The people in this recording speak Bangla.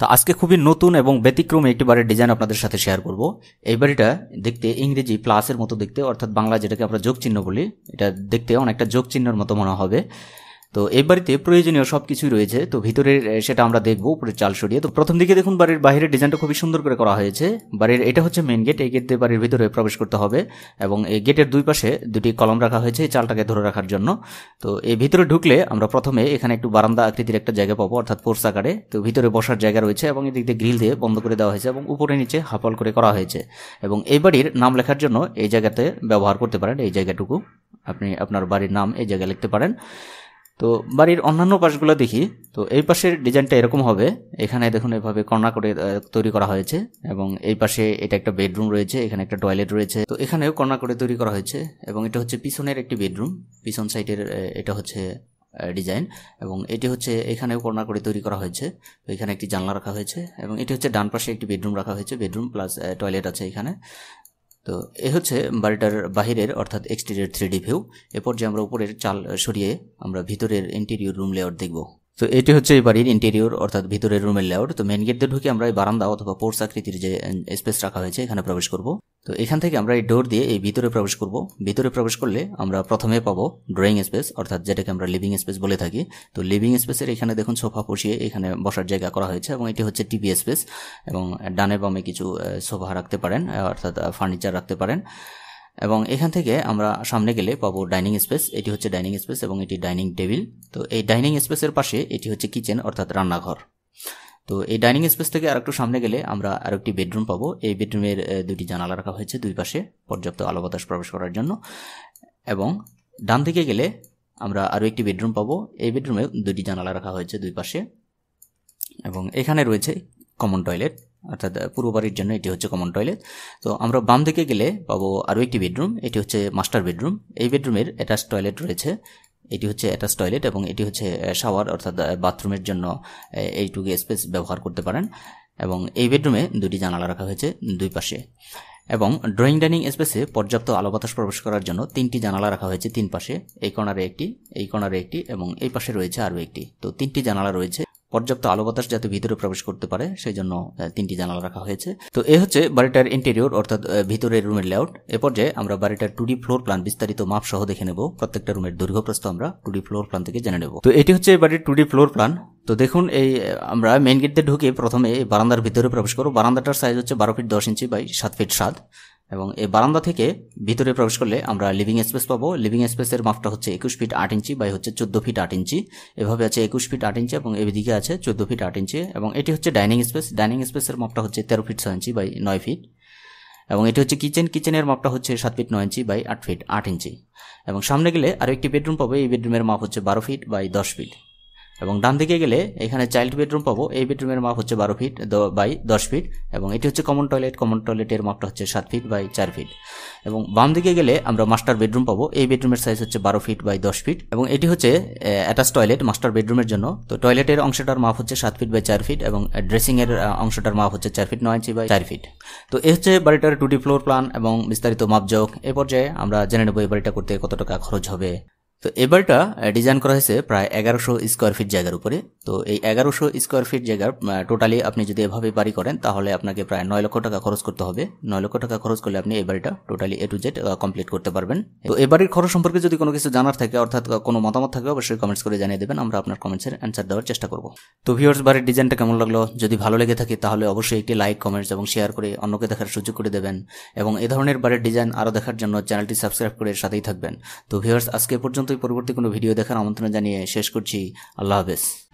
তো আজকে খুবই নতুন এবং ব্যতিক্রমী একটি বাড়ির ডিজাইন আপনাদের সাথে শেয়ার করব এই বাড়িটা দেখতে ইংরেজি প্লাসের মতো দেখতে অর্থাৎ বাংলা যেটাকে আমরা যোগ চিহ্ন বলি এটা দেখতে অনেকটা যোগ চিহ্নের মতো মনে হবে তো এই বাড়িতে প্রয়োজনীয় সব কিছুই রয়েছে তো ভিতরে সেটা আমরা দেখবো উপরে চাল সরিয়ে তো প্রথম দিকে দেখুন বাড়ির বাইরের ডিজাইনটা খুবই সুন্দর করে করা হয়েছে বাড়ির এটা হচ্ছে মেন গেট এই গেট দিয়ে বাড়ির ভিতরে প্রবেশ করতে হবে এবং এই গেটের দুই পাশে দুটি কলম রাখা হয়েছে এই চালটাকে ধরে রাখার জন্য তো এই ভিতরে ঢুকলে আমরা প্রথমে এখানে একটু বারান্দা আকৃতির একটা জায়গা পাবো অর্থাৎ পোর্স আকারে তো ভিতরে বসার জায়গা রয়েছে এবং এদিক দিয়ে গ্রিল দিয়ে বন্ধ করে দেওয়া হয়েছে এবং উপরে নিচে হাফল করে করা হয়েছে এবং এই বাড়ির নাম লেখার জন্য এই জায়গাতে ব্যবহার করতে পারেন এই জায়গাটুকু আপনি আপনার বাড়ির নাম এই জায়গায় লিখতে পারেন তো বাড়ির অন্যান্য পাশগুলো দেখি তো এই পাশের ডিজাইনটা এরকম হবে এখানে দেখুন এভাবে কর্ণা করে তৈরি করা হয়েছে এবং এই পাশে এটা একটা বেডরুম রয়েছে এখানে একটা টয়লেট রয়েছে তো এখানেও কর্ণা করে তৈরি করা হয়েছে এবং এটা হচ্ছে পিছনের একটি বেডরুম পিছন সাইডের এটা হচ্ছে ডিজাইন এবং এটি হচ্ছে এখানেও কর্ণা করে তৈরি করা হয়েছে তো এখানে একটি জানলা রাখা হয়েছে এবং এটি হচ্ছে ডান পাশে একটি বেডরুম রাখা হয়েছে বেডরুম প্লাস টয়লেট আছে এখানে তো এ হচ্ছে বাড়িটার বাহিরের অর্থাৎ এক্সটেরিয়ার থ্রি ডি ভিউ এরপর যে আমরা উপরের চাল সরিয়ে আমরা ভিতরের ইন্টেরিয়র রুম লেয়ার দেখব তো এটি হচ্ছে এই বাড়ির ইন্টেরিয়র অর্থাৎ ভিতরের রুমের লেআউট তো মেন গেট দিয়ে ঢুকে আমরা এই বারান্দা অথবা পোর্স আকৃতির যে স্পেস রাখা হয়েছে এখানে প্রবেশ করব তো এখান থেকে আমরা এই ডোর দিয়ে এই ভিতরে প্রবেশ করব ভিতরে প্রবেশ করলে আমরা প্রথমে পাবো ড্রয়িং স্পেস অর্থাৎ যেটাকে আমরা লিভিং স্পেস বলে থাকি তো লিভিং স্পেসের এখানে দেখুন সোফা বসিয়ে এখানে বসার জায়গা করা হয়েছে এবং এটি হচ্ছে টিভি স্পেস এবং ডানে বামে কিছু সোফা রাখতে পারেন অর্থাৎ ফার্নিচার রাখতে পারেন এবং এখান থেকে আমরা সামনে গেলে পাবো ডাইনিং স্পেস এটি হচ্ছে ডাইনিং স্পেস এবং এটি ডাইনিং টেবিল তো এই ডাইনিং স্পেসের পাশে এটি হচ্ছে কিচেন অর্থাৎ রান্নাঘর তো এই ডাইনিং স্পেস থেকে আর একটু সামনে গেলে আমরা আর একটি বেডরুম পাবো এই বেডরুমের দুটি জানালা রাখা হয়েছে দুই পাশে পর্যাপ্ত আলো বাতাস প্রবেশ করার জন্য এবং ডান দিকে গেলে আমরা আরও একটি বেডরুম পাবো এই বেডরুমে দুটি জানালা রাখা হয়েছে দুই পাশে এবং এখানে রয়েছে কমন টয়লেট অর্থাৎ পূর্ব বাড়ির জন্য এটি হচ্ছে কমন টয়লেট তো আমরা বাম দিকে গেলে পাবো আরও একটি বেডরুম এটি হচ্ছে মাস্টার বেডরুম এই বেডরুমের অ্যাটাচ টয়লেট রয়েছে এটি হচ্ছে অ্যাটাচ টয়লেট এবং এটি হচ্ছে শাওয়ার অর্থাৎ বাথরুমের জন্য এইটুকু স্পেস ব্যবহার করতে পারেন এবং এই বেডরুমে দুটি জানালা রাখা হয়েছে দুই পাশে এবং ড্রয়িং ডাইনিং স্পেসে পর্যাপ্ত আলো বাতাস প্রবেশ করার জন্য তিনটি জানালা রাখা হয়েছে তিন পাশে এই কর্নারে একটি এই কর্নারে একটি এবং এই পাশে রয়েছে আরও একটি তো তিনটি জানালা রয়েছে পর্যাপ্ত আলো বাতাস যাতে ভিতরে প্রবেশ করতে পারে সেই জন্য তিনটি জানালা রাখা হয়েছে তো এ হচ্ছে বাড়িটার ইন্টেরিয়র অর্থাৎ ভিতরের রুমের লেআউট এ পর্যায়ে আমরা বাড়িটার টুডি ফ্লোর প্ল্যান বিস্তারিত মাপ সহ দেখে নেব প্রত্যেকটা রুমের দৈর্ঘ্য প্রস্থ আমরা টুডি ফ্লোর প্ল্যান থেকে জেনে নেব তো এটি হচ্ছে বাড়ির টুডি ফ্লোর প্ল্যান তো দেখুন এই আমরা মেন গেট দিয়ে ঢুকে প্রথমে বারান্দার ভিতরে প্রবেশ করবো বারান্দাটার সাইজ হচ্ছে বারো ফিট দশ ইঞ্চি বাই সাত ফিট সাত এবং এই বারান্দা থেকে ভিতরে প্রবেশ করলে আমরা লিভিং স্পেস পাবো লিভিং স্পেসের মাপটা হচ্ছে একুশ ফিট আট ইঞ্চি বাই হচ্ছে চোদ্দো ফিট আট ইঞ্চি এভাবে আছে একুশ ফিট আট ইঞ্চি এবং এদিকে আছে চোদ্দ ফিট আট ইঞ্চি এবং এটি হচ্ছে ডাইনিং স্পেস ডাইনিং স্পেসের মাপটা হচ্ছে তেরো ফিট ছয় ইঞ্চি বাই নয় ফিট এবং এটি হচ্ছে কিচেন কিচেনের মাপটা হচ্ছে সাত ফিট নয় ইঞ্চি বাই আট ফিট আট ইঞ্চি এবং সামনে গেলে আরও একটি বেডরুম পাবে এই বেডরুমের মাপ হচ্ছে বারো ফিট বাই দশ ফিট এবং ডান দিকে গেলে এখানে চাইল্ড বেডরুম পাবো এই বেডরুমের মাপ হচ্ছে বারো ফিট বাই দশ ফিট এবং এটি হচ্ছে কমন টয়লেট কমন টয়লেটের মাপটা হচ্ছে সাত ফিট বাই চার ফিট এবং বাম দিকে গেলে আমরা মাস্টার বেডরুম পাবো এই বেডরুমের সাইজ হচ্ছে বারো ফিট বাই দশ ফিট এবং এটি হচ্ছে অ্যাটাচ টয়লেট মাস্টার বেডরুমের জন্য তো টয়লেটের অংশটার মাপ হচ্ছে সাত ফিট বাই চার ফিট এবং ড্রেসিংয়ের অংশটার মাপ হচ্ছে চার ফিট নয় ইঞ্চি বাই চার ফিট তো এ হচ্ছে বাড়িটার টুটি ফ্লোর প্ল্যান এবং বিস্তারিত মাপজোক এ পর্যায়ে আমরা জেনে নেব এই বাড়িটা করতে কত টাকা খরচ হবে তো এবারটা ডিজাইন করা হয়েছে প্রায় এগারোশো স্কোয়ার ফিট জায়গার উপরে তো এই এগারোশো স্কোয়ার ফিট জায়গার টোটালি আপনি যদি এভাবে বাড়ি করেন তাহলে আপনাকে প্রায় নয় লক্ষ টাকা খরচ করতে হবে নয় লক্ষ টাকা খরচ করলে আপনি এই বাড়িটা totally A to Z complete করতে পারবেন তো এ বাড়ির খরচ সম্পর্কে যদি কোনো কিছু জানার থাকে অর্থাৎ কোনো মতামত থাকে অবশ্যই কমেন্টস করে জানিয়ে দেবেন আমরা আপনার কমেন্টসের অ্যান্সার দেওয়ার চেষ্টা করব তো ভিওর্স বাড়ির ডিজাইনটা কেমন লাগলো যদি ভালো লেগে থাকে তাহলে অবশ্যই একটি লাইক কমেন্টস এবং শেয়ার করে অন্যকে দেখার সুযোগ করে দেবেন এবং এ ধরনের বাড়ির ডিজাইন আরও দেখার জন্য চ্যানেলটি সাবস্ক্রাইব করে সাথেই থাকবেন তো ভিওর্স আজকে পর্যন্ত পরবর্তী কোনো ভিডিও দেখার আমন্ত্রণ জানিয়ে শেষ করছি আল্লাহ হাফেজ